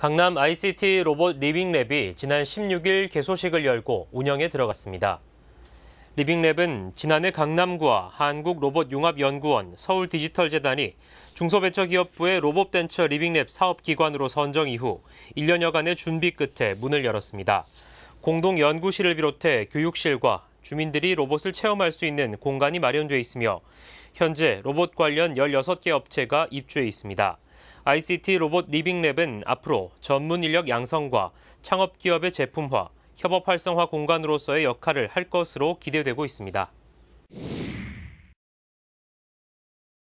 강남 ICT 로봇 리빙랩이 지난 16일 개소식을 열고 운영에 들어갔습니다. 리빙랩은 지난해 강남구와 한국로봇융합연구원, 서울디지털재단이 중소벤처기업부의 로봇벤처 리빙랩 사업기관으로 선정 이후 1년여간의 준비 끝에 문을 열었습니다. 공동연구실을 비롯해 교육실과 주민들이 로봇을 체험할 수 있는 공간이 마련돼 있으며 현재 로봇 관련 16개 업체가 입주해 있습니다. ICT 로봇 리빙랩은 앞으로 전문 인력 양성과 창업 기업의 제품화, 협업 활성화 공간으로서의 역할을 할 것으로 기대되고 있습니다.